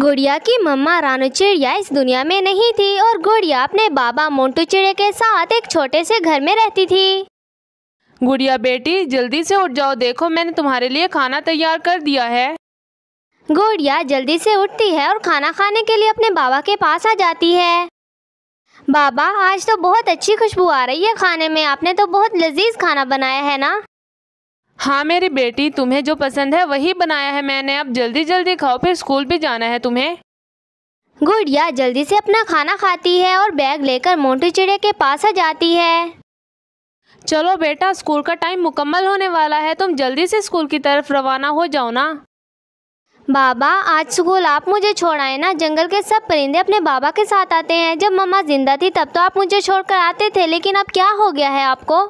गुड़िया की मम्मा रानू चिड़िया इस दुनिया में नहीं थी और गुड़िया अपने बाबा मोंटू चिड़िया के साथ एक छोटे से घर में रहती थी गुड़िया बेटी जल्दी से उठ जाओ देखो मैंने तुम्हारे लिए खाना तैयार कर दिया है गुड़िया जल्दी से उठती है और खाना खाने के लिए अपने बाबा के पास आ जाती है बाबा आज तो बहुत अच्छी खुशबू आ रही है खाने में आपने तो बहुत लजीज खाना बनाया है ना हाँ मेरी बेटी तुम्हें जो पसंद है वही बनाया है मैंने अब जल्दी जल्दी खाओ फिर स्कूल भी जाना है तुम्हें गुड़िया जल्दी से अपना खाना खाती है और बैग लेकर मोटी चिड़िया के पास आ जाती है चलो बेटा स्कूल का टाइम मुकम्मल होने वाला है तुम जल्दी से स्कूल की तरफ रवाना हो जाओ ना बाबा आज स्कूल आप मुझे छोड़ आए ना जंगल के सब परिंदे अपने बाबा के साथ आते हैं जब मम्मा जिंदा थी तब तो आप मुझे छोड़कर आते थे लेकिन अब क्या हो गया है आपको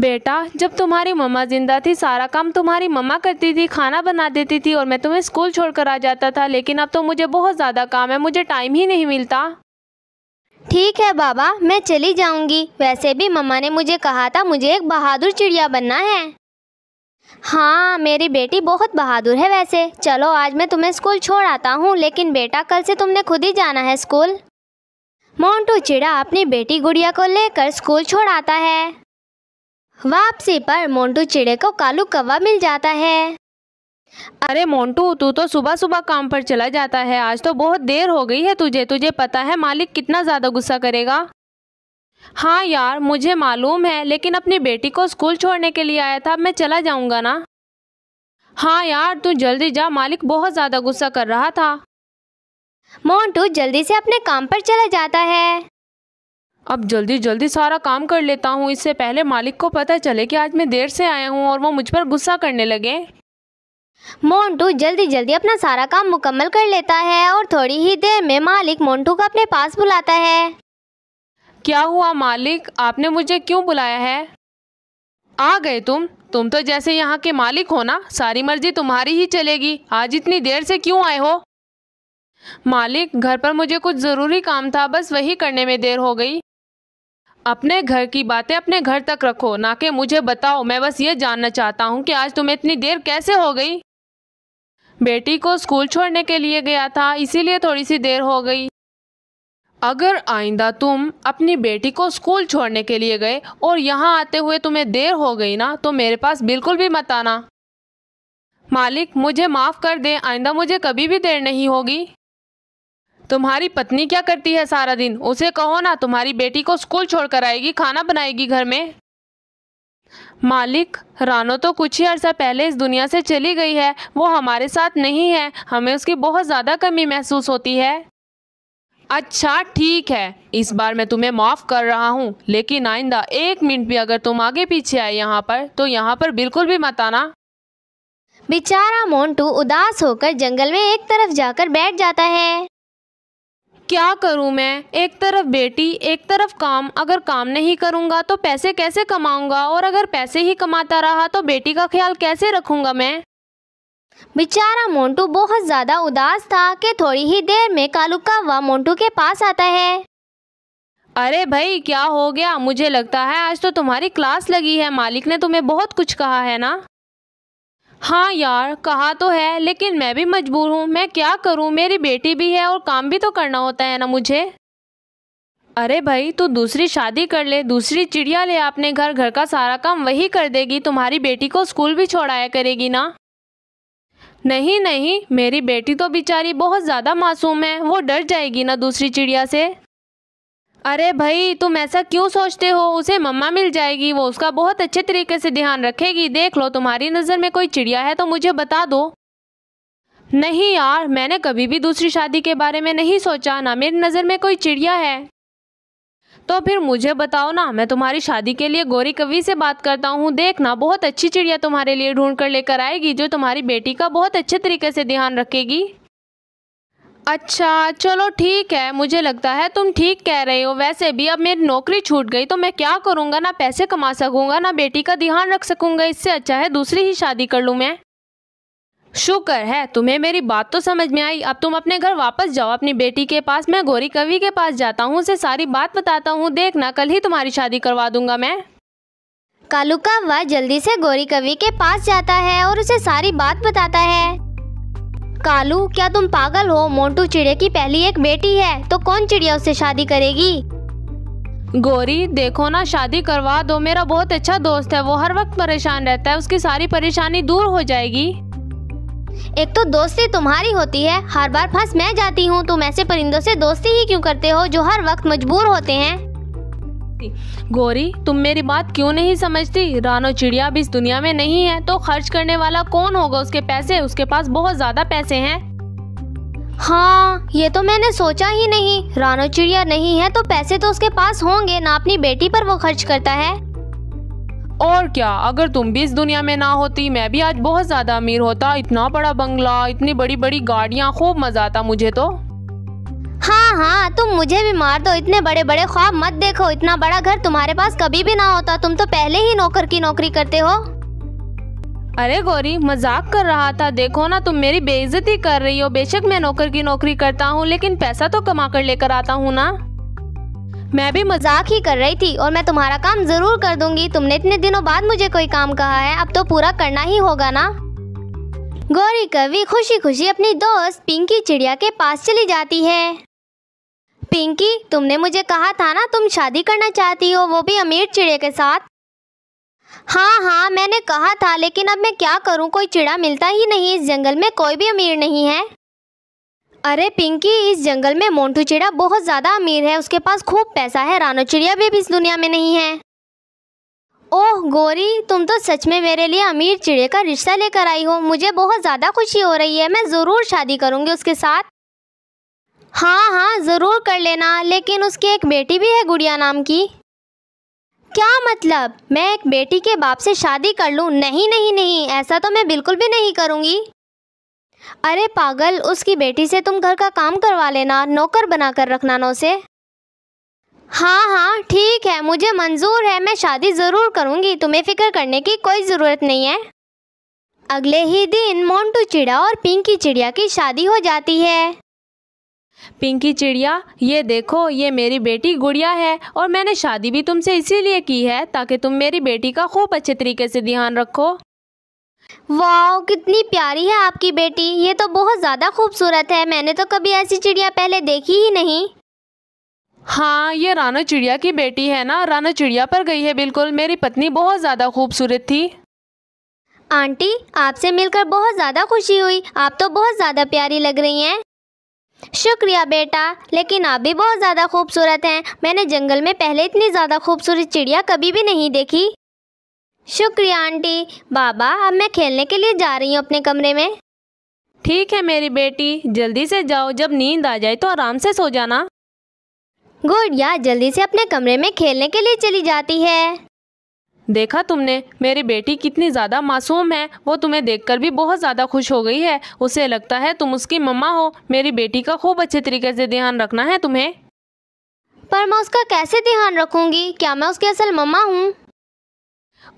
बेटा जब तुम्हारी मम्मा ज़िंदा थी सारा काम तुम्हारी मम्मा करती थी खाना बना देती थी और मैं तुम्हें स्कूल छोड़कर आ जाता था लेकिन अब तो मुझे बहुत ज़्यादा काम है मुझे टाइम ही नहीं मिलता ठीक है बाबा मैं चली जाऊंगी वैसे भी मम्मा ने मुझे कहा था मुझे एक बहादुर चिड़िया बनना है हाँ मेरी बेटी बहुत बहादुर है वैसे चलो आज मैं तुम्हें स्कूल छोड़ आता हूँ लेकिन बेटा कल से तुमने खुद ही जाना है स्कूल मोंटू चिड़ा अपनी बेटी गुड़िया को लेकर स्कूल छोड़ आता है वापसी पर मोंटू चिड़े को कालू कौवा मिल जाता है अरे मोंटू तू तो सुबह सुबह काम पर चला जाता है आज तो बहुत देर हो गई है तुझे तुझे पता है मालिक कितना ज़्यादा गुस्सा करेगा हाँ यार मुझे मालूम है लेकिन अपनी बेटी को स्कूल छोड़ने के लिए आया था अब मैं चला जाऊँगा ना हाँ यार तू जल्दी जा मालिक बहुत ज़्यादा गुस्सा कर रहा था मोंटू जल्दी से अपने काम पर चला जाता है अब जल्दी जल्दी सारा काम कर लेता हूँ इससे पहले मालिक को पता चले कि आज मैं देर से आया हूँ और वो मुझ पर गुस्सा करने लगे मोंटू जल्दी जल्दी अपना सारा काम मुकम्मल कर लेता है और थोड़ी ही देर में मालिक मोंटू को अपने पास बुलाता है क्या हुआ मालिक आपने मुझे क्यों बुलाया है आ गए तुम तुम तो जैसे यहाँ के मालिक हो ना सारी मर्जी तुम्हारी ही चलेगी आज इतनी देर से क्यों आए हो मालिक घर पर मुझे कुछ ज़रूरी काम था बस वही करने में देर हो गई अपने घर की बातें अपने घर तक रखो ना कि मुझे बताओ मैं बस ये जानना चाहता हूँ कि आज तुम्हें इतनी देर कैसे हो गई बेटी को स्कूल छोड़ने के लिए गया था इसीलिए थोड़ी सी देर हो गई अगर आइंदा तुम अपनी बेटी को स्कूल छोड़ने के लिए गए और यहाँ आते हुए तुम्हें देर हो गई ना तो मेरे पास बिल्कुल भी मत आना मालिक मुझे माफ़ कर दें आइंदा मुझे कभी भी देर नहीं होगी तुम्हारी पत्नी क्या करती है सारा दिन उसे कहो ना तुम्हारी बेटी को स्कूल छोड़कर आएगी खाना बनाएगी घर में मालिक रानो तो कुछ ही अर्सा पहले इस दुनिया से चली गई है वो हमारे साथ नहीं है हमें उसकी बहुत ज़्यादा कमी महसूस होती है अच्छा ठीक है इस बार मैं तुम्हें माफ़ कर रहा हूँ लेकिन आइंदा एक मिनट भी अगर तुम आगे पीछे आए यहाँ पर तो यहाँ पर बिल्कुल भी मत आना बेचारा मोंटू उदास होकर जंगल में एक तरफ जाकर बैठ जाता है क्या करूं मैं एक तरफ बेटी एक तरफ काम अगर काम नहीं करूंगा तो पैसे कैसे कमाऊंगा और अगर पैसे ही कमाता रहा तो बेटी का ख्याल कैसे रखूंगा मैं बेचारा मोंटू बहुत ज़्यादा उदास था कि थोड़ी ही देर में कालू कावा मोंटू के पास आता है अरे भाई क्या हो गया मुझे लगता है आज तो तुम्हारी क्लास लगी है मालिक ने तुम्हें बहुत कुछ कहा है ना हाँ यार कहा तो है लेकिन मैं भी मजबूर हूँ मैं क्या करूँ मेरी बेटी भी है और काम भी तो करना होता है ना मुझे अरे भाई तू दूसरी शादी कर ले दूसरी चिड़िया ले अपने घर घर का सारा काम वही कर देगी तुम्हारी बेटी को स्कूल भी छोड़ाया करेगी ना नहीं नहीं मेरी बेटी तो बेचारी बहुत ज़्यादा मासूम है वो डर जाएगी ना दूसरी चिड़िया से अरे भाई तुम ऐसा क्यों सोचते हो उसे मम्मा मिल जाएगी वो उसका बहुत अच्छे तरीके से ध्यान रखेगी देख लो तुम्हारी नज़र में कोई चिड़िया है तो मुझे बता दो नहीं यार मैंने कभी भी दूसरी शादी के बारे में नहीं सोचा ना मेरी नज़र में कोई चिड़िया है तो फिर मुझे बताओ ना मैं तुम्हारी शादी के लिए गौरी कवि से बात करता हूँ देखना बहुत अच्छी चिड़िया तुम्हारे लिए ढूंढ कर लेकर आएगी जो तुम्हारी बेटी का बहुत अच्छे तरीके से ध्यान रखेगी अच्छा चलो ठीक है मुझे लगता है तुम ठीक कह रहे हो वैसे भी अब मेरी नौकरी छूट गई तो मैं क्या करूँगा ना पैसे कमा सकूँगा ना बेटी का ध्यान रख सकूँगा इससे अच्छा है दूसरी ही शादी कर लूँ मैं शुक्र है तुम्हें मेरी बात तो समझ में आई अब तुम अपने घर वापस जाओ अपनी बेटी के पास मैं गौरी कवि के पास जाता हूँ उसे सारी बात बताता हूँ देखना कल ही तुम्हारी शादी करवा दूंगा मैं कालू का वह जल्दी से गौरी कवि के पास जाता है और उसे सारी बात बताता है कालू क्या तुम पागल हो मोंटू चिड़िया की पहली एक बेटी है तो कौन चिड़िया उससे शादी करेगी गोरी देखो ना शादी करवा दो मेरा बहुत अच्छा दोस्त है वो हर वक्त परेशान रहता है उसकी सारी परेशानी दूर हो जाएगी एक तो दोस्ती तुम्हारी होती है हर बार फंस मैं जाती हूँ तुम ऐसे परिंदों से दोस्ती ही क्यों करते हो जो हर वक्त मजबूर होते हैं सकती गौरी तुम मेरी बात क्यों नहीं समझती रानो चिड़िया भी इस दुनिया में नहीं है तो खर्च करने वाला कौन होगा उसके पैसे उसके पास बहुत ज्यादा पैसे हैं हाँ ये तो मैंने सोचा ही नहीं रानो चिड़िया नहीं है तो पैसे तो उसके पास होंगे ना अपनी बेटी पर वो खर्च करता है और क्या अगर तुम भी इस दुनिया में ना होती मैं भी आज बहुत ज़्यादा अमीर होता इतना बड़ा बंगला इतनी बड़ी बड़ी गाड़ियाँ खूब मज़ा आता मुझे तो हाँ हाँ तुम मुझे भी मार दो इतने बड़े बड़े ख्वाब मत देखो इतना बड़ा घर तुम्हारे पास कभी भी ना होता तुम तो पहले ही नौकर की नौकरी करते हो अरे गौरी मजाक कर रहा था देखो ना तुम मेरी बेइज्जती कर रही हो बेशक मैं नौकर की नौकरी करता हूँ लेकिन पैसा तो कमा कर लेकर आता हूँ ना मैं भी मजाक ही कर रही थी और मैं तुम्हारा काम जरूर कर दूंगी तुमने इतने दिनों बाद मुझे कोई काम कहा है अब तो पूरा करना ही होगा ना गौरी कवि खुशी खुशी अपनी दोस्त पिंकी चिड़िया के पास चली जाती है पिंकी तुमने मुझे कहा था ना तुम शादी करना चाहती हो वो भी अमीर चिड़े के साथ हाँ हाँ मैंने कहा था लेकिन अब मैं क्या करूँ कोई चिड़ा मिलता ही नहीं इस जंगल में कोई भी अमीर नहीं है अरे पिंकी इस जंगल में मोंटू चिड़ा बहुत ज़्यादा अमीर है उसके पास खूब पैसा है रानो चिड़िया भी, इस दुनिया में नहीं है ओह गोरी तुम तो सच में मेरे लिए अमीर चिड़े का रिश्ता लेकर आई हो मुझे बहुत ज़्यादा खुशी हो रही है मैं ज़रूर शादी करूँगी उसके साथ हाँ हाँ ज़रूर कर लेना लेकिन उसकी एक बेटी भी है गुड़िया नाम की क्या मतलब मैं एक बेटी के बाप से शादी कर लूँ नहीं नहीं नहीं ऐसा तो मैं बिल्कुल भी नहीं करूँगी अरे पागल उसकी बेटी से तुम घर का काम करवा लेना नौकर बना कर रखना ना उसे हाँ हाँ ठीक है मुझे मंजूर है मैं शादी ज़रूर करूँगी तुम्हें फ़िक्र करने की कोई ज़रूरत नहीं है अगले ही दिन मोन्टू चिड़ा और पिंकी चिड़िया की शादी हो जाती है पिंकी चिड़िया ये देखो ये मेरी बेटी गुड़िया है और मैंने शादी भी तुमसे इसीलिए की है ताकि तुम मेरी बेटी का खूब अच्छे तरीके से ध्यान रखो वाह कितनी प्यारी है आपकी बेटी ये तो बहुत ज़्यादा खूबसूरत है मैंने तो कभी ऐसी चिड़िया पहले देखी ही नहीं हाँ ये रानो चिड़िया की बेटी है ना रानो चिड़िया पर गई है बिल्कुल मेरी पत्नी बहुत ज़्यादा खूबसूरत थी आंटी आपसे मिलकर बहुत ज़्यादा खुशी हुई आप तो बहुत ज़्यादा प्यारी लग रही हैं शुक्रिया बेटा लेकिन आप भी बहुत ज़्यादा खूबसूरत हैं मैंने जंगल में पहले इतनी ज़्यादा खूबसूरत चिड़िया कभी भी नहीं देखी शुक्रिया आंटी बाबा अब मैं खेलने के लिए जा रही हूँ अपने कमरे में ठीक है मेरी बेटी जल्दी से जाओ जब नींद आ जाए तो आराम से सो जाना गुड़िया जल्दी से अपने कमरे में खेलने के लिए चली जाती है देखा तुमने मेरी बेटी कितनी ज़्यादा मासूम है वो तुम्हें देखकर भी बहुत ज़्यादा खुश हो गई है उसे लगता है तुम उसकी मम्मा हो मेरी बेटी का खूब अच्छे तरीके से ध्यान रखना है तुम्हें पर मैं उसका कैसे ध्यान रखूंगी क्या मैं उसकी असल मम्मा हूँ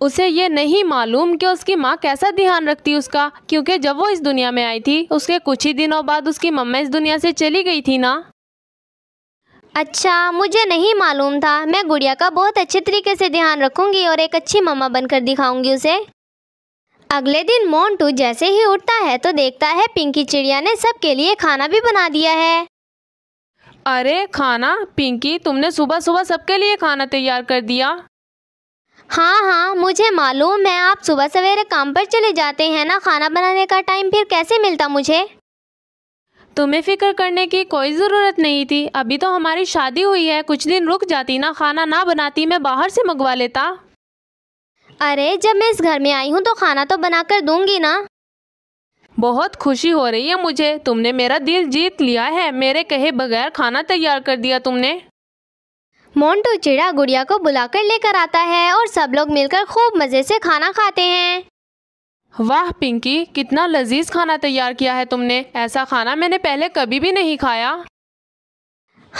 उसे ये नहीं मालूम कि उसकी माँ कैसा ध्यान रखती उसका क्योंकि जब वो इस दुनिया में आई थी उसके कुछ ही दिनों बाद उसकी मम्मा इस दुनिया से चली गई थी ना अच्छा मुझे नहीं मालूम था मैं गुड़िया का बहुत अच्छे तरीके से ध्यान रखूंगी और एक अच्छी मम्मा बनकर दिखाऊंगी उसे अगले दिन मोंटू जैसे ही उठता है तो देखता है पिंकी चिड़िया ने सबके लिए खाना भी बना दिया है अरे खाना पिंकी तुमने सुबह सुबह सबके लिए खाना तैयार कर दिया हाँ हाँ मुझे मालूम है आप सुबह सवेरे काम पर चले जाते हैं ना खाना बनाने का टाइम फिर कैसे मिलता मुझे तुम्हें फ़िक्र करने की कोई ज़रूरत नहीं थी अभी तो हमारी शादी हुई है कुछ दिन रुक जाती ना खाना ना बनाती मैं बाहर से मंगवा लेता अरे जब मैं इस घर में आई हूँ तो खाना तो बना कर दूंगी ना बहुत खुशी हो रही है मुझे तुमने मेरा दिल जीत लिया है मेरे कहे बगैर खाना तैयार कर दिया तुमने मोन्टू चिड़ा गुड़िया को बुलाकर लेकर आता है और सब लोग मिलकर खूब मज़े से खाना खाते हैं वाह पिंकी कितना लजीज खाना तैयार किया है तुमने ऐसा खाना मैंने पहले कभी भी नहीं खाया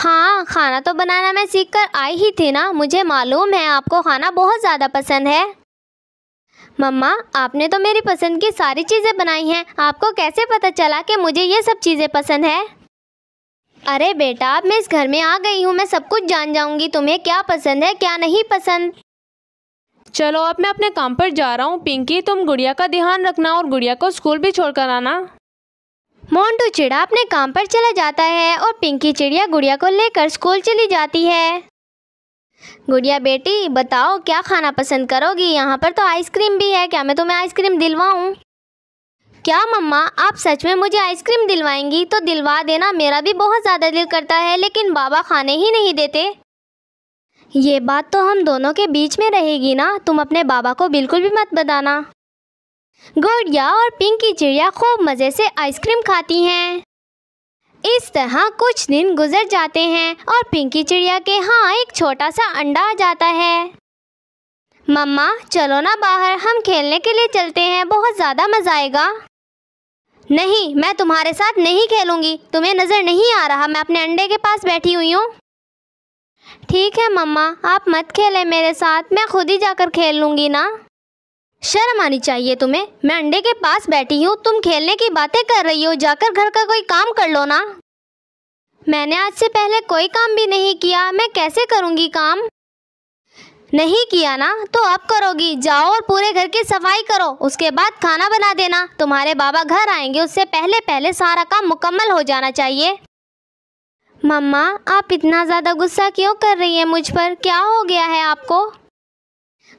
हाँ खाना तो बनाना मैं सीख कर आई ही थी ना मुझे मालूम है आपको खाना बहुत ज़्यादा पसंद है मम्मा आपने तो मेरी पसंद की सारी चीज़ें बनाई हैं आपको कैसे पता चला कि मुझे ये सब चीज़ें पसंद है अरे बेटा अब मैं इस घर में आ गई हूँ मैं सब कुछ जान जाऊँगी तुम्हें क्या पसंद है क्या नहीं पसंद चलो अब मैं अपने काम पर जा रहा हूँ पिंकी तुम गुड़िया का ध्यान रखना और गुड़िया को स्कूल भी छोड़कर आना मोंटू चिड़ा अपने काम पर चला जाता है और पिंकी चिड़िया गुड़िया को लेकर स्कूल चली जाती है गुड़िया बेटी बताओ क्या खाना पसंद करोगी यहाँ पर तो आइसक्रीम भी है क्या मैं तुम्हें आइसक्रीम दिलवाऊँ क्या मम्मा आप सच में मुझे आइसक्रीम दिलवाएंगी तो दिलवा देना मेरा भी बहुत ज़्यादा दिल करता है लेकिन बाबा खाने ही नहीं देते ये बात तो हम दोनों के बीच में रहेगी ना तुम अपने बाबा को बिल्कुल भी मत बताना गुड़िया और पिंक की चिड़िया खूब मज़े से आइसक्रीम खाती हैं इस तरह कुछ दिन गुजर जाते हैं और पिंकी चिड़िया के हाँ एक छोटा सा अंडा आ जाता है मम्मा चलो ना बाहर हम खेलने के लिए चलते हैं बहुत ज़्यादा मज़ा आएगा नहीं मैं तुम्हारे साथ नहीं खेलूंगी तुम्हें नज़र नहीं आ रहा मैं अपने अंडे के पास बैठी हुई हूँ ठीक है मम्मा आप मत खेलें मेरे साथ मैं खुद ही जाकर खेल लूँगी ना शर्म आनी चाहिए तुम्हें मैं अंडे के पास बैठी हूँ तुम खेलने की बातें कर रही हो जाकर घर का कोई काम कर लो ना मैंने आज से पहले कोई काम भी नहीं किया मैं कैसे करूँगी काम नहीं किया ना तो अब करोगी जाओ और पूरे घर की सफाई करो उसके बाद खाना बना देना तुम्हारे बाबा घर आएंगे उससे पहले पहले सारा काम मुकम्मल हो जाना चाहिए मम्मा आप इतना ज़्यादा गुस्सा क्यों कर रही हैं मुझ पर क्या हो गया है आपको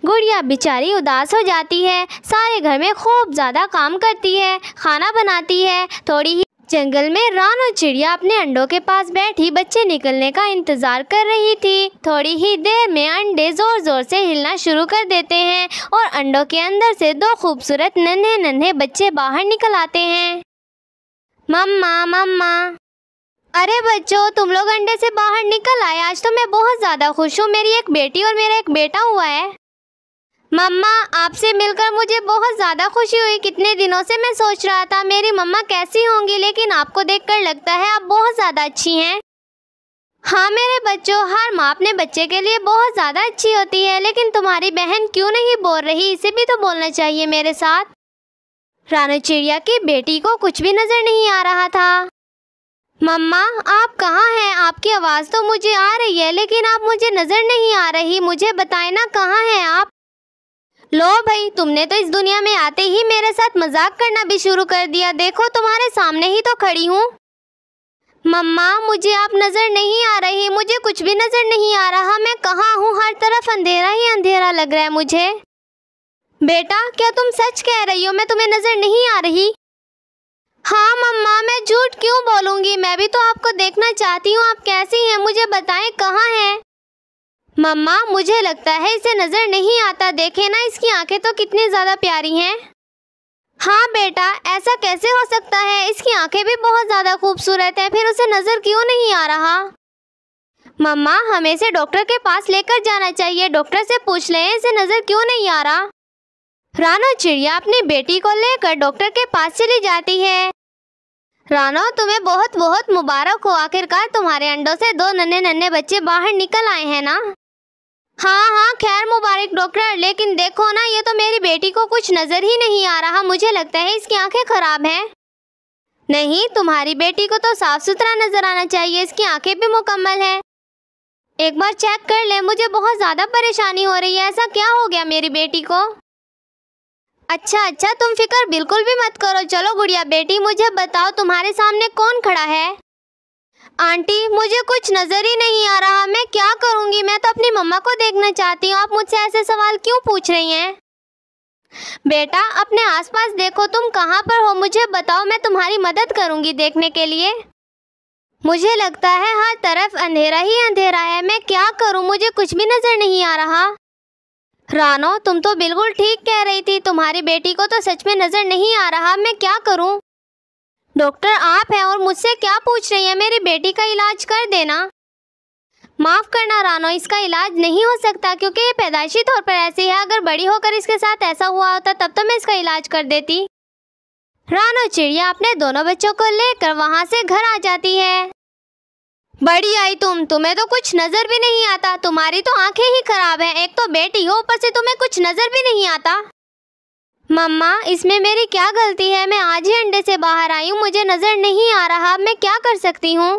गुड़िया बेचारी उदास हो जाती है सारे घर में खूब ज़्यादा काम करती है खाना बनाती है थोड़ी ही जंगल में रान और चिड़िया अपने अंडों के पास बैठी बच्चे निकलने का इंतज़ार कर रही थी थोड़ी ही देर में अंडे ज़ोर ज़ोर से हिलना शुरू कर देते हैं और अंडों के अंदर से दो खूबसूरत नन्हे नन्हे बच्चे बाहर निकल आते हैं मम्मा मम्मा अरे बच्चों तुम लोग अंडे से बाहर निकल आए आज तो मैं बहुत ज़्यादा खुश हूँ मेरी एक बेटी और मेरा एक बेटा हुआ है मम्मा आपसे मिलकर मुझे बहुत ज़्यादा खुशी हुई कितने दिनों से मैं सोच रहा था मेरी मम्मा कैसी होंगी लेकिन आपको देखकर लगता है आप बहुत ज़्यादा अच्छी हैं हाँ मेरे बच्चों हर माँ अपने बच्चे के लिए बहुत ज़्यादा अच्छी होती है लेकिन तुम्हारी बहन क्यों नहीं बोल रही इसे भी तो बोलना चाहिए मेरे साथ रानू चिड़िया की बेटी को कुछ भी नज़र नहीं आ रहा था मम्मा आप कहाँ हैं आपकी आवाज़ तो मुझे आ रही है लेकिन आप मुझे नज़र नहीं आ रही मुझे बताए ना कहाँ हैं आप लो भाई तुमने तो इस दुनिया में आते ही मेरे साथ मजाक करना भी शुरू कर दिया देखो तुम्हारे सामने ही तो खड़ी हूँ मम्मा मुझे आप नज़र नहीं आ रही मुझे कुछ भी नज़र नहीं आ रहा मैं कहाँ हूँ हर तरफ अंधेरा ही अंधेरा लग रहा है मुझे बेटा क्या तुम सच कह रही हो मैं तुम्हें नज़र नहीं आ रही हाँ मम्मा मैं झूठ क्यों बोलूँगी मैं भी तो आपको देखना चाहती हूँ आप कैसी हैं मुझे बताएं कहाँ हैं मम्मा मुझे लगता है इसे नज़र नहीं आता देखे ना इसकी आंखें तो कितनी ज़्यादा प्यारी हैं हाँ बेटा ऐसा कैसे हो सकता है इसकी आंखें भी बहुत ज़्यादा खूबसूरत हैं फिर उसे नज़र क्यों नहीं आ रहा मम्मा हमें इसे डॉक्टर के पास लेकर जाना चाहिए डॉक्टर से पूछ लें इसे नज़र क्यों नहीं आ रहा रानो चिड़िया अपनी बेटी को लेकर डॉक्टर के पास चली जाती है रानो तुम्हें बहुत बहुत मुबारक हो आखिरकार तुम्हारे अंडों से दो नन्हे नन्हे बच्चे बाहर निकल आए हैं ना हाँ हाँ खैर मुबारक डॉक्टर लेकिन देखो ना ये तो मेरी बेटी को कुछ नज़र ही नहीं आ रहा मुझे लगता है इसकी आंखें खराब हैं नहीं तुम्हारी बेटी को तो साफ सुथरा नज़र आना चाहिए इसकी आंखें भी मुकम्मल हैं एक बार चेक कर ले मुझे बहुत ज़्यादा परेशानी हो रही है ऐसा क्या हो गया मेरी बेटी को अच्छा अच्छा तुम फिक्र बिल्कुल भी मत करो चलो गुड़िया बेटी मुझे बताओ तुम्हारे सामने कौन खड़ा है आंटी मुझे कुछ नज़र ही नहीं आ रहा मैं क्या करूँगी मैं तो अपनी मम्मा को देखना चाहती हूँ आप मुझसे ऐसे सवाल क्यों पूछ रही हैं बेटा अपने आसपास देखो तुम कहाँ पर हो मुझे बताओ मैं तुम्हारी मदद करूँगी देखने के लिए मुझे लगता है हर तरफ अंधेरा ही अंधेरा है मैं क्या करूँ मुझे कुछ भी नज़र नहीं आ रहा रानो तुम तो बिल्कुल ठीक कह रही थी तुम्हारी बेटी को तो सच में नज़र नहीं आ रहा मैं क्या करूं? डॉक्टर आप हैं और मुझसे क्या पूछ रही है मेरी बेटी का इलाज कर देना माफ़ करना रानो इसका इलाज नहीं हो सकता क्योंकि ये पैदाइशी तौर पर ऐसी है अगर बड़ी होकर इसके साथ ऐसा हुआ होता तब तो मैं इसका इलाज कर देती रानो चिड़िया अपने दोनों बच्चों को लेकर वहाँ से घर आ जाती है बड़ी आई तुम तुम्हें तो कुछ नजर भी नहीं आता तुम्हारी तो आंखें ही खराब हैं एक तो बेटी हो ऊपर से तुम्हें कुछ नजर भी नहीं आता मम्मा इसमें मेरी क्या गलती है मैं आज ही अंडे से बाहर आई हूँ मुझे नजर नहीं आ रहा मैं क्या कर सकती हूँ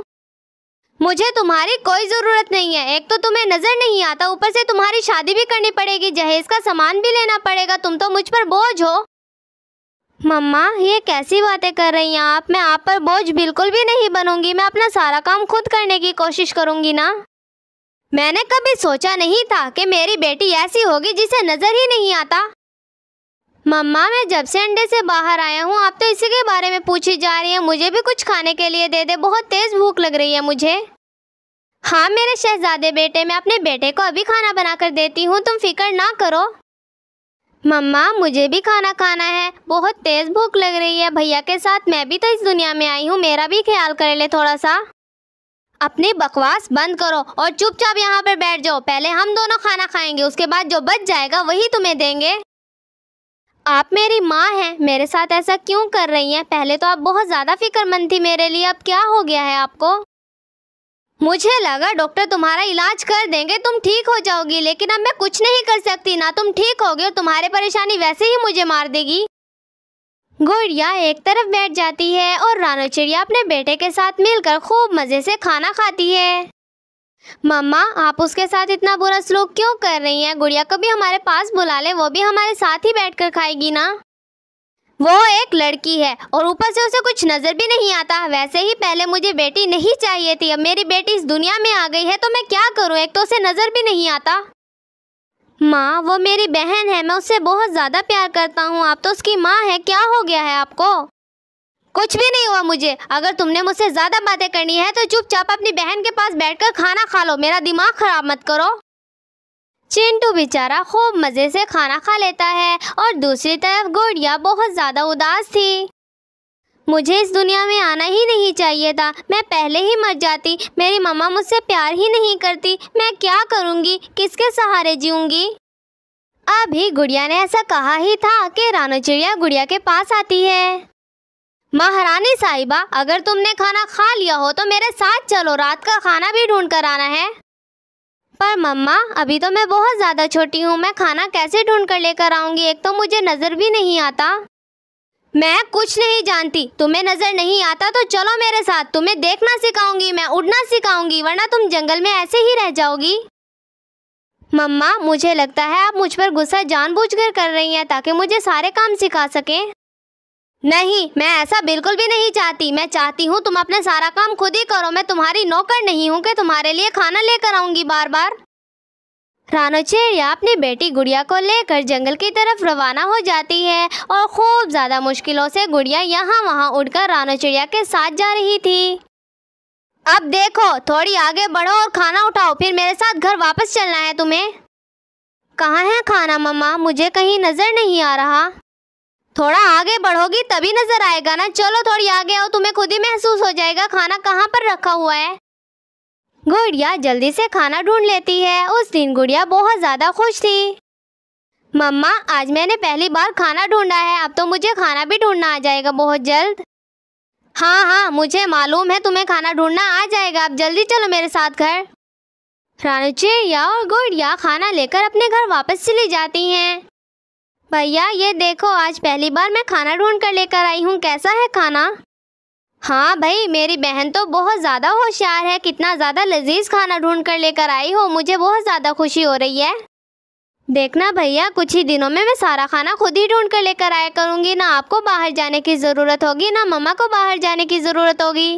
मुझे तुम्हारी कोई ज़रूरत नहीं है एक तो तुम्हें नज़र नहीं आता ऊपर से तुम्हारी शादी भी करनी पड़ेगी जहेज का सामान भी लेना पड़ेगा तुम तो मुझ पर बोझ हो मम्मा ये कैसी बातें कर रही हैं आप मैं आप पर बोझ बिल्कुल भी नहीं बनूंगी मैं अपना सारा काम खुद करने की कोशिश करूंगी ना मैंने कभी सोचा नहीं था कि मेरी बेटी ऐसी होगी जिसे नज़र ही नहीं आता मम्मा मैं जब से अंडे से बाहर आया हूँ आप तो इसी के बारे में पूछी जा रही हैं मुझे भी कुछ खाने के लिए दे दे बहुत तेज़ भूख लग रही है मुझे हाँ मेरे शहजादे बेटे मैं अपने बेटे को अभी खाना बनाकर देती हूँ तुम फिक्र ना करो मम्मा मुझे भी खाना खाना है बहुत तेज भूख लग रही है भैया के साथ मैं भी तो इस दुनिया में आई हूँ मेरा भी ख्याल कर ले थोड़ा सा अपनी बकवास बंद करो और चुपचाप यहाँ पर बैठ जाओ पहले हम दोनों खाना खाएंगे उसके बाद जो बच जाएगा वही तुम्हें देंगे आप मेरी माँ हैं मेरे साथ ऐसा क्यों कर रही हैं पहले तो आप बहुत ज़्यादा फिक्रमंद थी मेरे लिए अब क्या हो गया है आपको मुझे लगा डॉक्टर तुम्हारा इलाज कर देंगे तुम ठीक हो जाओगी लेकिन अब मैं कुछ नहीं कर सकती ना तुम ठीक होगे और तुम्हारी परेशानी वैसे ही मुझे मार देगी गुड़िया एक तरफ बैठ जाती है और रानो चिड़िया अपने बेटे के साथ मिलकर खूब मज़े से खाना खाती है मम्मा आप उसके साथ इतना बुरा सलूक क्यों कर रही हैं गुड़िया को भी हमारे पास बुला ले वो भी हमारे साथ ही बैठकर खाएगी ना वो एक लड़की है और ऊपर से उसे कुछ नज़र भी नहीं आता वैसे ही पहले मुझे बेटी नहीं चाहिए थी अब मेरी बेटी इस दुनिया में आ गई है तो मैं क्या करूँ एक तो उसे नज़र भी नहीं आता माँ वो मेरी बहन है मैं उससे बहुत ज़्यादा प्यार करता हूँ आप तो उसकी माँ है क्या हो गया है आपको कुछ भी नहीं हुआ मुझे अगर तुमने मुझसे ज़्यादा बातें करनी है तो चुपचाप अपनी बहन के पास बैठकर खाना खा लो मेरा दिमाग ख़राब मत करो चिंटू बेचारा खूब मज़े से खाना खा लेता है और दूसरी तरफ गोड़िया बहुत ज़्यादा उदास थी मुझे इस दुनिया में आना ही नहीं चाहिए था मैं पहले ही मर जाती मेरी मम्मा मुझसे प्यार ही नहीं करती मैं क्या करूँगी किसके सहारे जीऊँगी अभी गुड़िया ने ऐसा कहा ही था कि रानो चिड़िया गुड़िया के पास आती है महारानी साहिबा अगर तुमने खाना खा लिया हो तो मेरे साथ चलो रात का खाना भी ढूंढ कर आना है पर मम्मा अभी तो मैं बहुत ज़्यादा छोटी हूँ मैं खाना कैसे ढूंढ कर लेकर आऊँगी एक तो मुझे नज़र भी नहीं आता मैं कुछ नहीं जानती तुम्हें नज़र नहीं आता तो चलो मेरे साथ तुम्हें देखना सिखाऊंगी मैं उड़ना सिखाऊंगी वरना तुम जंगल में ऐसे ही रह जाओगी मम्मा मुझे लगता है आप मुझ पर गुस्सा जानबूझकर कर रही हैं ताकि मुझे सारे काम सिखा सकें नहीं मैं ऐसा बिल्कुल भी नहीं चाहती मैं चाहती हूँ तुम अपना सारा काम खुद ही करो मैं तुम्हारी नौकर नहीं हूँ कि तुम्हारे लिए खाना लेकर आऊंगी बार बार रानोचेरिया अपनी बेटी गुड़िया को लेकर जंगल की तरफ रवाना हो जाती है और खूब ज़्यादा मुश्किलों से गुड़िया यहाँ वहाँ उड़कर रानोचेरिया के साथ जा रही थी अब देखो थोड़ी आगे बढ़ो और खाना उठाओ फिर मेरे साथ घर वापस चलना है तुम्हें कहाँ है खाना मम्मा मुझे कहीं नज़र नहीं आ रहा थोड़ा आगे बढ़ोगी तभी नजर आएगा ना चलो थोड़ी आगे आओ तुम्हें खुद ही महसूस हो जाएगा खाना कहाँ पर रखा हुआ है गुड़िया जल्दी से खाना ढूंढ लेती है उस दिन गुड़िया बहुत ज़्यादा खुश थी मम्मा आज मैंने पहली बार खाना ढूंढा है अब तो मुझे खाना भी ढूंढना आ जाएगा बहुत जल्द हाँ हाँ मुझे मालूम है तुम्हें खाना ढूंढना आ जाएगा अब जल्दी चलो मेरे साथ घर रानू चिड़िया और गुड़िया खाना लेकर अपने घर वापस चली जाती हैं भैया ये देखो आज पहली बार मैं खाना ढूंढ कर लेकर आई हूँ कैसा है खाना हाँ भाई मेरी बहन तो बहुत ज़्यादा होशियार है कितना ज़्यादा लजीज खाना ढूंढ कर लेकर आई हो मुझे बहुत ज़्यादा खुशी हो रही है देखना भैया कुछ ही दिनों में मैं सारा खाना खुद ही ढूंढ कर लेकर आया करूँगी ना आपको बाहर जाने की ज़रूरत होगी ना ममा को बाहर जाने की ज़रूरत होगी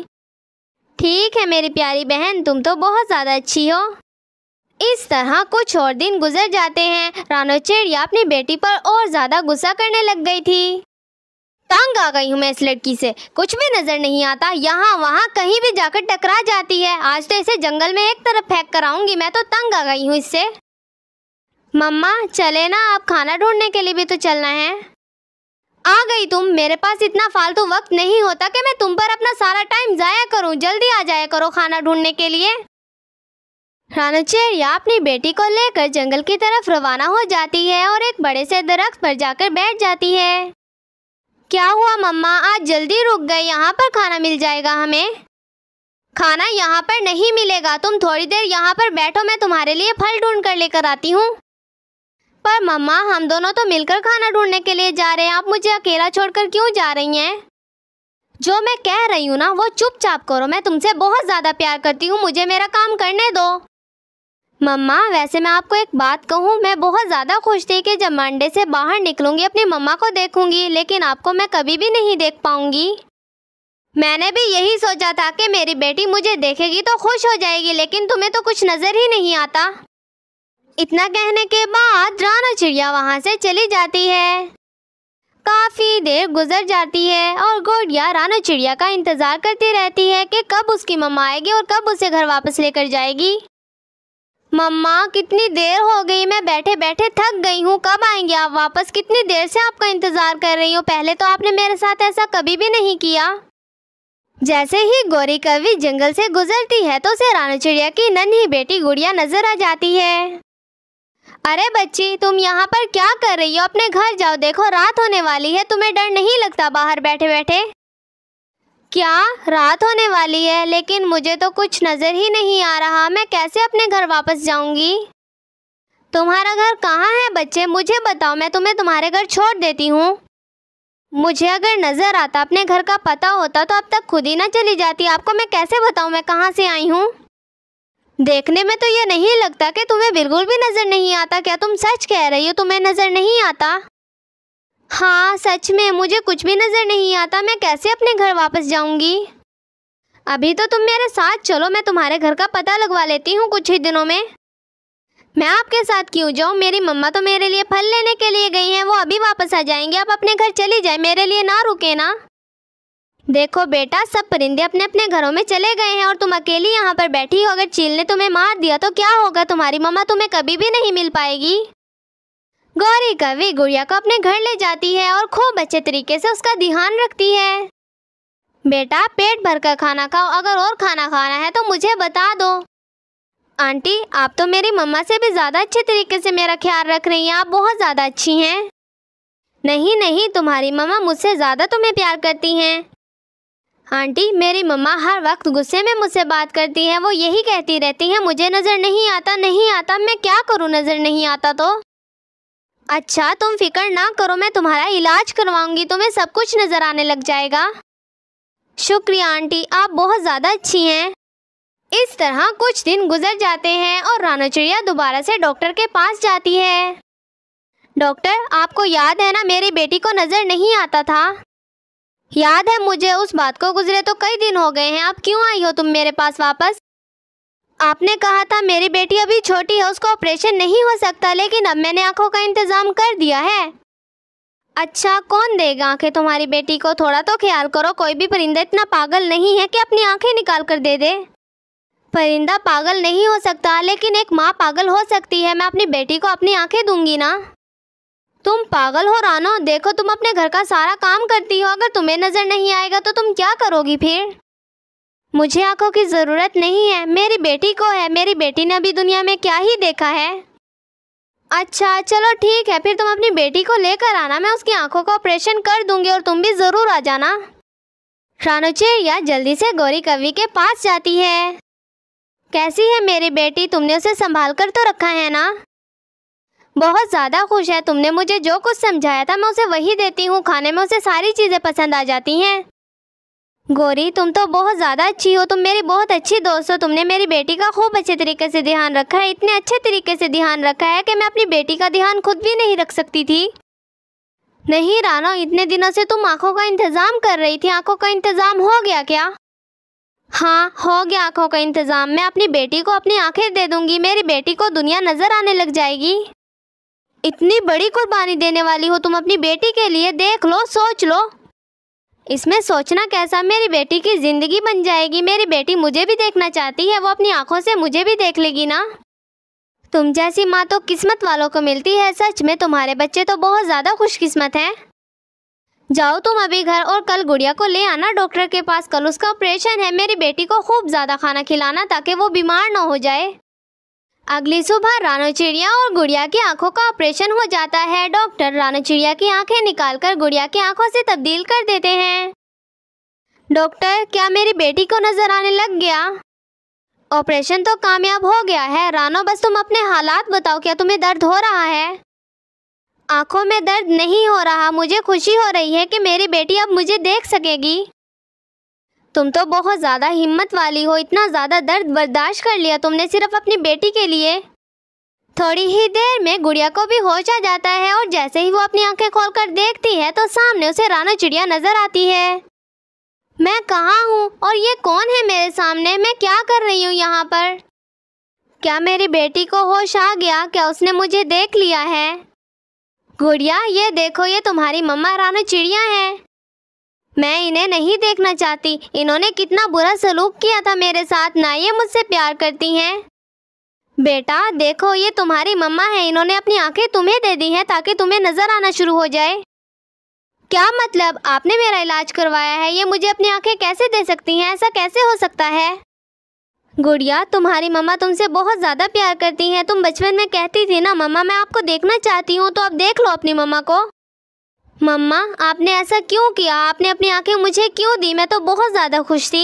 ठीक है मेरी प्यारी बहन तुम तो बहुत ज़्यादा अच्छी हो इस तरह कुछ और दिन गुजर जाते हैं रानो चिड़िया अपनी बेटी पर और ज़्यादा गुस्सा करने लग गई थी तंग आ गई हूँ मैं इस लड़की से कुछ भी नज़र नहीं आता यहाँ वहाँ कहीं भी जाकर टकरा जाती है आज तो इसे जंगल में एक तरफ फेंक कर आऊंगी मैं तो तंग आ गई हूँ इससे मम्मा चले ना आप खाना ढूंढने के लिए भी तो चलना है आ गई तुम मेरे पास इतना फालतू वक्त नहीं होता कि मैं तुम पर अपना सारा टाइम ज़ाया करूं जल्दी आ जाया करो खाना ढूंढने के लिए रानूचेरिया अपनी बेटी को लेकर जंगल की तरफ रवाना हो जाती है और एक बड़े से दरख्त पर जाकर बैठ जाती है क्या हुआ मम्मा आज जल्दी रुक गए यहाँ पर खाना मिल जाएगा हमें खाना यहाँ पर नहीं मिलेगा तुम थोड़ी देर यहाँ पर बैठो मैं तुम्हारे लिए फल ढूंढ कर लेकर आती हूँ पर मम्मा हम दोनों तो मिलकर खाना ढूंढने के लिए जा रहे हैं आप मुझे अकेला छोड़कर क्यों जा रही हैं जो मैं कह रही हूँ ना वो चुपचाप करो मैं तुमसे बहुत ज़्यादा प्यार करती हूँ मुझे मेरा काम करने दो मम्मा वैसे मैं आपको एक बात कहूँ मैं बहुत ज़्यादा खुश थी कि जब मंडे से बाहर निकलूँगी अपनी मम्मा को देखूँगी लेकिन आपको मैं कभी भी नहीं देख पाऊँगी मैंने भी यही सोचा था कि मेरी बेटी मुझे देखेगी तो खुश हो जाएगी लेकिन तुम्हें तो कुछ नज़र ही नहीं आता इतना कहने के बाद रानो चिड़िया वहाँ से चली जाती है काफ़ी देर गुजर जाती है और गोडिया रानो चिड़िया का इंतज़ार करती रहती है कि कब उसकी मम्मा आएगी और कब उसे घर वापस लेकर जाएगी मम्मा कितनी देर हो गई मैं बैठे बैठे थक गई हूँ कब आएंगे आप वापस कितनी देर से आपका इंतज़ार कर रही हूँ पहले तो आपने मेरे साथ ऐसा कभी भी नहीं किया जैसे ही गोरी कवि जंगल से गुजरती है तो उसे रानू चिड़िया की नन्ही बेटी गुड़िया नजर आ जाती है अरे बच्ची तुम यहाँ पर क्या कर रही हो अपने घर जाओ देखो रात होने वाली है तुम्हें डर नहीं लगता बाहर बैठे बैठे क्या रात होने वाली है लेकिन मुझे तो कुछ नज़र ही नहीं आ रहा मैं कैसे अपने घर वापस जाऊंगी तुम्हारा घर कहाँ है बच्चे मुझे बताओ मैं तुम्हें तुम्हारे घर छोड़ देती हूँ मुझे अगर नज़र आता अपने घर का पता होता तो अब तक खुद ही ना चली जाती आपको मैं कैसे बताऊँ मैं कहाँ से आई हूँ देखने में तो ये नहीं लगता कि तुम्हें बिल्कुल भी नज़र नहीं आता क्या तुम सच कह रही हो तुम्हें नज़र नहीं आता हाँ सच में मुझे कुछ भी नज़र नहीं आता मैं कैसे अपने घर वापस जाऊंगी अभी तो तुम मेरे साथ चलो मैं तुम्हारे घर का पता लगवा लेती हूँ कुछ ही दिनों में मैं आपके साथ क्यों जाऊँ मेरी मम्मा तो मेरे लिए फल लेने के लिए गई हैं वो अभी वापस आ जाएंगे आप अपने घर चली जाए मेरे लिए ना रुके ना देखो बेटा सब परिंदे अपने अपने घरों में चले गए हैं और तुम अकेली यहाँ पर बैठी हो अगर चील ने तुम्हें मार दिया तो क्या होगा तुम्हारी मम्मा तुम्हें कभी भी नहीं मिल पाएगी गौरी कवि गुड़िया को अपने घर ले जाती है और खूब अच्छे तरीके से उसका ध्यान रखती है बेटा पेट भर कर खाना खाओ अगर और खाना खाना है तो मुझे बता दो आंटी आप तो मेरी मम्मा से भी ज़्यादा अच्छे तरीके से मेरा ख्याल रख रही हैं आप बहुत ज़्यादा अच्छी हैं नहीं नहीं तुम्हारी मम्मा मुझसे ज़्यादा तुम्हें प्यार करती हैं आंटी मेरी मम्मा हर वक्त गुस्से में मुझसे बात करती हैं वो यही कहती रहती हैं मुझे नज़र नहीं आता नहीं आता मैं क्या करूँ नज़र नहीं आता तो अच्छा तुम फिक्र ना करो मैं तुम्हारा इलाज करवाऊंगी तुम्हें सब कुछ नज़र आने लग जाएगा शुक्रिया आंटी आप बहुत ज़्यादा अच्छी हैं इस तरह कुछ दिन गुजर जाते हैं और रानो चिड़िया दोबारा से डॉक्टर के पास जाती है डॉक्टर आपको याद है ना मेरी बेटी को नज़र नहीं आता था याद है मुझे उस बात को गुजरे तो कई दिन हो गए हैं आप क्यों आई हो तुम मेरे पास वापस आपने कहा था मेरी बेटी अभी छोटी है उसको ऑपरेशन नहीं हो सकता लेकिन अब मैंने आंखों का इंतज़ाम कर दिया है अच्छा कौन देगा आंखें तुम्हारी बेटी को थोड़ा तो ख्याल करो कोई भी परिंदा इतना पागल नहीं है कि अपनी आंखें निकाल कर दे दे परिंदा पागल नहीं हो सकता लेकिन एक माँ पागल हो सकती है मैं अपनी बेटी को अपनी आँखें दूंगी ना तुम पागल हो रानो देखो तुम अपने घर का सारा काम करती हो अगर तुम्हें नज़र नहीं आएगा तो तुम क्या करोगी फिर मुझे आंखों की ज़रूरत नहीं है मेरी बेटी को है मेरी बेटी ने अभी दुनिया में क्या ही देखा है अच्छा चलो ठीक है फिर तुम अपनी बेटी को लेकर आना मैं उसकी आंखों का ऑपरेशन कर दूंगी और तुम भी ज़रूर आ जाना रानुचेरिया जल्दी से गौरी कवि के पास जाती है कैसी है मेरी बेटी तुमने उसे संभाल कर तो रखा है ना बहुत ज़्यादा खुश है तुमने मुझे जो कुछ समझाया था मैं उसे वही देती हूँ खाने में उसे सारी चीज़ें पसंद आ जाती हैं गौरी तुम तो बहुत ज़्यादा अच्छी हो तुम मेरी बहुत अच्छी दोस्त हो तुमने मेरी बेटी का खूब अच्छे तरीके से ध्यान रखा है इतने अच्छे तरीके से ध्यान रखा है कि मैं अपनी बेटी का ध्यान खुद भी नहीं रख सकती थी नहीं रानो इतने दिनों से तुम आंखों का इंतज़ाम कर रही थी आंखों का इंतज़ाम हो गया क्या हाँ हो गया आंखों का इंतज़ाम मैं अपनी बेटी को अपनी आंखें दे दूंगी मेरी बेटी को दुनिया नज़र आने लग जाएगी इतनी बड़ी कुर्बानी देने वाली हो तुम अपनी बेटी के लिए देख लो सोच लो इसमें सोचना कैसा मेरी बेटी की ज़िंदगी बन जाएगी मेरी बेटी मुझे भी देखना चाहती है वो अपनी आंखों से मुझे भी देख लेगी ना तुम जैसी माँ तो किस्मत वालों को मिलती है सच में तुम्हारे बच्चे तो बहुत ज़्यादा खुशकिस्मत हैं जाओ तुम अभी घर और कल गुड़िया को ले आना डॉक्टर के पास कल उसका ऑपरेशन है मेरी बेटी को खूब ज़्यादा खाना खिलाना ताकि वो बीमार ना हो जाए अगली सुबह रानो चिड़िया और गुड़िया की आंखों का ऑपरेशन हो जाता है डॉक्टर रानो चिड़िया की आंखें निकालकर गुड़िया की आंखों से तब्दील कर देते हैं डॉक्टर क्या मेरी बेटी को नजर आने लग गया ऑपरेशन तो कामयाब हो गया है रानो बस तुम अपने हालात बताओ क्या तुम्हें दर्द हो रहा है आंखों में दर्द नहीं हो रहा मुझे खुशी हो रही है कि मेरी बेटी अब मुझे देख सकेगी तुम तो बहुत ज़्यादा हिम्मत वाली हो इतना ज़्यादा दर्द बर्दाश्त कर लिया तुमने सिर्फ अपनी बेटी के लिए थोड़ी ही देर में गुड़िया को भी होश आ जाता है और जैसे ही वो अपनी आंखें खोलकर देखती है तो सामने उसे रानो चिड़िया नज़र आती है मैं कहाँ हूँ और ये कौन है मेरे सामने मैं क्या कर रही हूँ यहाँ पर क्या मेरी बेटी को होश आ गया क्या उसने मुझे देख लिया है गुड़िया ये देखो ये तुम्हारी मम्मा रानो चिड़िया है मैं इन्हें नहीं देखना चाहती इन्होंने कितना बुरा सलूक किया था मेरे साथ ना ये मुझसे प्यार करती हैं बेटा देखो ये तुम्हारी मम्मा है इन्होंने अपनी आंखें तुम्हें दे दी हैं ताकि तुम्हें नज़र आना शुरू हो जाए क्या मतलब आपने मेरा इलाज करवाया है ये मुझे अपनी आंखें कैसे दे सकती हैं ऐसा कैसे हो सकता है गुड़िया तुम्हारी मम्मा तुमसे बहुत ज़्यादा प्यार करती हैं तुम बचपन में कहती थी ना मम्मा मैं आपको देखना चाहती हूँ तो अब देख लो अपनी मम्मा को मम्मा आपने ऐसा क्यों किया आपने अपनी आंखें मुझे क्यों दी मैं तो बहुत ज़्यादा खुश थी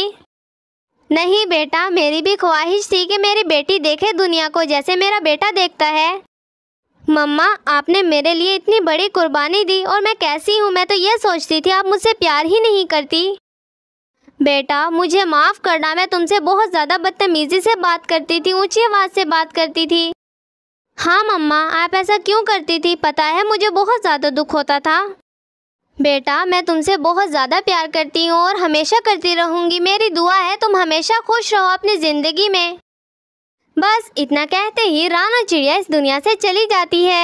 नहीं बेटा मेरी भी ख्वाहिश थी कि मेरी बेटी देखे दुनिया को जैसे मेरा बेटा देखता है मम्मा आपने मेरे लिए इतनी बड़ी कुर्बानी दी और मैं कैसी हूँ मैं तो ये सोचती थी आप मुझसे प्यार ही नहीं करती बेटा मुझे माफ़ करना मैं तुमसे बहुत ज़्यादा बदतमीज़ी से बात करती थी ऊँची आवाज़ से बात करती थी हाँ मम्मा आप ऐसा क्यों करती थी पता है मुझे बहुत ज़्यादा दुख होता था बेटा मैं तुमसे बहुत ज़्यादा प्यार करती हूँ और हमेशा करती रहूँगी मेरी दुआ है तुम हमेशा खुश रहो अपनी ज़िंदगी में बस इतना कहते ही राना चिड़िया इस दुनिया से चली जाती है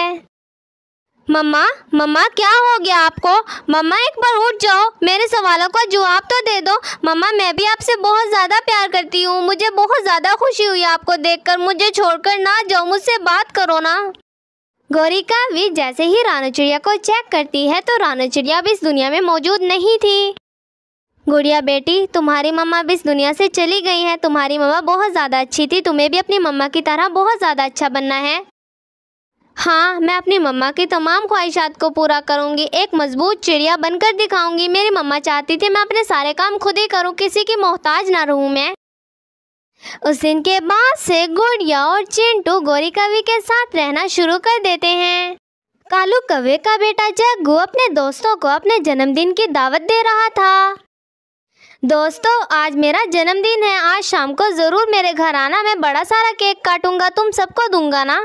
मम्मा मम्मा क्या हो गया आपको मम्मा एक बार उठ जाओ मेरे सवालों का जवाब तो दे दो मम्मा मैं भी आपसे बहुत ज़्यादा प्यार करती हूँ मुझे बहुत ज़्यादा खुशी हुई आपको देखकर मुझे छोड़कर ना जाओ मुझसे बात करो ना गौरिका भी जैसे ही रानू चिड़िया को चेक करती है तो रानू चिड़िया भी इस दुनिया में मौजूद नहीं थी गुड़िया बेटी तुम्हारी मम्मा भी इस दुनिया से चली गई हैं तुम्हारी मम्मा बहुत ज़्यादा अच्छी थी तुम्हें भी अपनी मम्मा की तरह बहुत ज़्यादा अच्छा बनना है हाँ मैं अपनी मम्मा की तमाम ख्वाहिशात को पूरा करूँगी एक मजबूत चिड़िया बनकर दिखाऊंगी मेरी मम्मा चाहती थी मैं अपने सारे काम खुद ही करूँ किसी की मोहताज ना रहूँ मैं उस दिन के बाद से गुड़िया और चिंटू गौरी कवि के साथ रहना शुरू कर देते हैं कालू कवे का बेटा जग्गू अपने दोस्तों को अपने जन्मदिन की दावत दे रहा था दोस्तों आज मेरा जन्मदिन है आज शाम को ज़रूर मेरे घर आना मैं बड़ा सारा केक काटूंगा तुम सबको दूंगा ना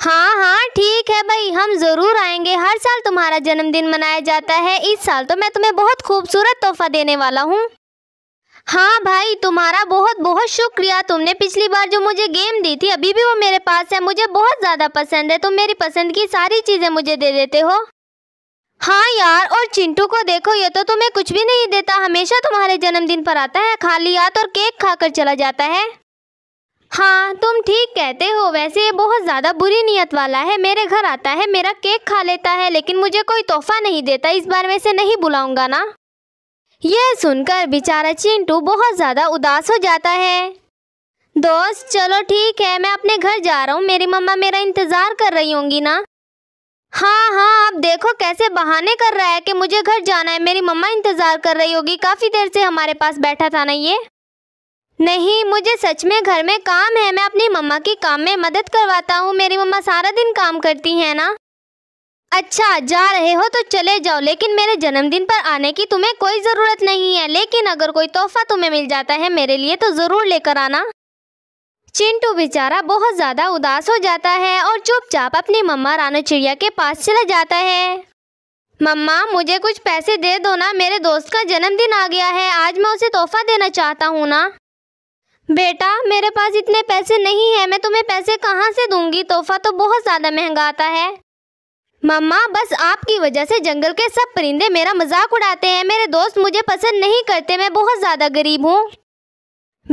हाँ हाँ ठीक है भाई हम ज़रूर आएंगे हर साल तुम्हारा जन्मदिन मनाया जाता है इस साल तो मैं तुम्हें बहुत खूबसूरत तोहफा देने वाला हूँ हाँ भाई तुम्हारा बहुत बहुत शुक्रिया तुमने पिछली बार जो मुझे गेम दी थी अभी भी वो मेरे पास है मुझे बहुत ज़्यादा पसंद है तुम मेरी पसंद की सारी चीज़ें मुझे दे देते हो हाँ यार और चिंटू को देखो ये तो तुम्हें कुछ भी नहीं देता हमेशा तुम्हारे जन्मदिन पर आता है खाली हाथ और केक खाकर चला जाता है हाँ तुम ठीक कहते हो वैसे ये बहुत ज़्यादा बुरी नीयत वाला है मेरे घर आता है मेरा केक खा लेता है लेकिन मुझे कोई तोहफा नहीं देता इस बार वैसे नहीं बुलाऊंगा ना यह सुनकर बेचारा चिंटू बहुत ज़्यादा उदास हो जाता है दोस्त चलो ठीक है मैं अपने घर जा रहा हूँ मेरी मम्मा मेरा इंतज़ार कर रही होंगी ना हाँ हाँ आप देखो कैसे बहाने कर रहा है कि मुझे घर जाना है मेरी मम्मा इंतज़ार कर रही होगी काफ़ी देर से हमारे पास बैठा था ना ये नहीं मुझे सच में घर में काम है मैं अपनी मम्मा की काम में मदद करवाता हूँ मेरी मम्मा सारा दिन काम करती हैं ना अच्छा जा रहे हो तो चले जाओ लेकिन मेरे जन्मदिन पर आने की तुम्हें कोई ज़रूरत नहीं है लेकिन अगर कोई तोहफा तुम्हें मिल जाता है मेरे लिए तो ज़रूर लेकर आना चिंटू बेचारा बहुत ज़्यादा उदास हो जाता है और चुपचाप अपनी मम्मा रानो चिड़िया के पास चला जाता है मम्मा मुझे कुछ पैसे दे दो ना मेरे दोस्त का जन्मदिन आ गया है आज मैं उसे तोहफा देना चाहता हूँ ना बेटा मेरे पास इतने पैसे नहीं है मैं तुम्हें पैसे कहाँ से दूंगी तोहफा तो बहुत ज़्यादा महंगा आता है मम्मा बस आपकी वजह से जंगल के सब परिंदे मेरा मजाक उड़ाते हैं मेरे दोस्त मुझे पसंद नहीं करते मैं बहुत ज़्यादा गरीब हूँ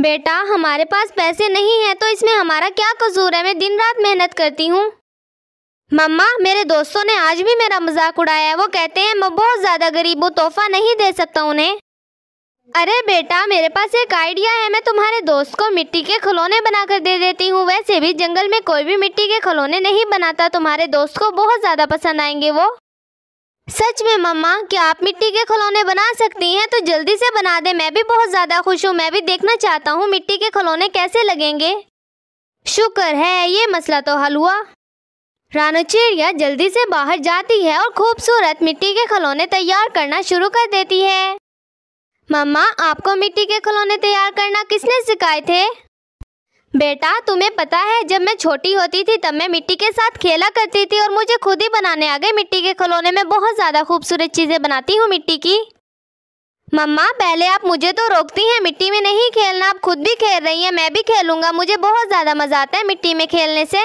बेटा हमारे पास पैसे नहीं हैं तो इसमें हमारा क्या कसूर है मैं दिन रात मेहनत करती हूँ मम्मा मेरे दोस्तों ने आज भी मेरा मजाक उड़ाया है वो कहते हैं मैं बहुत ज़्यादा गरीब हूँ तोहफा नहीं दे सकता उन्हें अरे बेटा मेरे पास एक आइडिया है मैं तुम्हारे दोस्त को मिट्टी के खिलौने बनाकर दे देती हूँ वैसे भी जंगल में कोई भी मिट्टी के खिलौने नहीं बनाता तुम्हारे दोस्त को बहुत ज़्यादा पसंद आएंगे वो सच में मम्मा क्या आप मिट्टी के खिलौने बना सकती हैं तो जल्दी से बना दे मैं भी बहुत ज़्यादा खुश हूँ मैं भी देखना चाहता हूँ मिट्टी के खिलौने कैसे लगेंगे शुक्र है ये मसला तो हल हुआ रानो चिड़िया जल्दी से बाहर जाती है और खूबसूरत मिट्टी के खिलौने तैयार करना शुरू कर देती है मम्मा आपको मिट्टी के खिलौने तैयार करना किसने सिखाए थे बेटा तुम्हें पता है जब मैं छोटी होती थी तब मैं मिट्टी के साथ खेला करती थी और मुझे खुद ही बनाने आ गए मिट्टी के खिलौने में बहुत ज़्यादा खूबसूरत चीज़ें बनाती हूँ मिट्टी की मम्मा पहले आप मुझे तो रोकती हैं मिट्टी में नहीं खेलना आप खुद भी खेल रही हैं मैं भी खेलूँगा मुझे बहुत ज़्यादा मज़ा आता है मिट्टी में खेलने से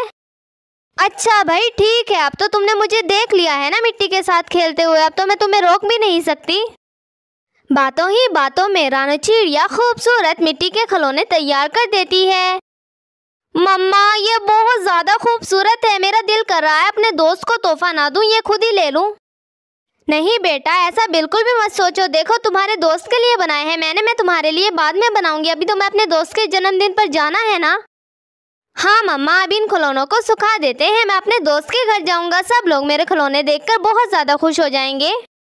अच्छा भाई ठीक है अब तो तुमने मुझे देख लिया है ना मिट्टी के साथ खेलते हुए अब तो मैं तुम्हें रोक भी नहीं सकती बातों ही बातों में रानो चिड़िया खूबसूरत मिट्टी के खिलौने तैयार कर देती है मम्मा ये बहुत ज़्यादा खूबसूरत है मेरा दिल कर रहा है अपने दोस्त को तोहफा ना दूं ये खुद ही ले लूं नहीं बेटा ऐसा बिल्कुल भी मत सोचो देखो तुम्हारे दोस्त के लिए बनाए हैं मैंने मैं तुम्हारे लिए बाद में बनाऊंगी अभी तो मैं अपने दोस्त के जन्मदिन पर जाना है ना हाँ मम्मा अभी इन खिलौनों को सुखा देते हैं मैं अपने दोस्त के घर जाऊंगा सब लोग मेरे खिलौने देखकर बहुत ज़्यादा खुश हो जाएंगे